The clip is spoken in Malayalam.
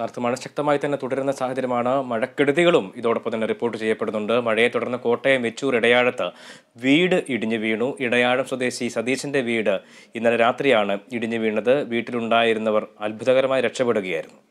നേരത്തെ മഴ ശക്തമായി തന്നെ തുടരുന്ന സാഹചര്യമാണ് മഴക്കെടുതികളും ഇതോടൊപ്പം തന്നെ റിപ്പോർട്ട് ചെയ്യപ്പെടുന്നുണ്ട് മഴയെ തുടർന്ന് കോട്ടയം വെച്ചൂർ ഇടയാഴത്ത് വീട് ഇടിഞ്ഞു വീണു ഇടയാഴം സ്വദേശി സതീശൻ്റെ വീട് ഇന്നലെ രാത്രിയാണ് ഇടിഞ്ഞു വീണത് വീട്ടിലുണ്ടായിരുന്നവർ അത്ഭുതകരമായി രക്ഷപ്പെടുകയായിരുന്നു